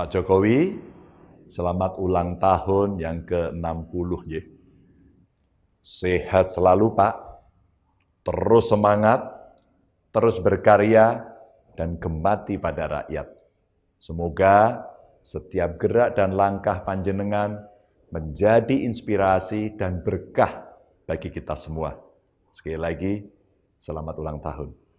Pak Jokowi, selamat ulang tahun yang ke-60 ya. Sehat selalu Pak, terus semangat, terus berkarya, dan gemati pada rakyat. Semoga setiap gerak dan langkah panjenengan menjadi inspirasi dan berkah bagi kita semua. Sekali lagi, selamat ulang tahun.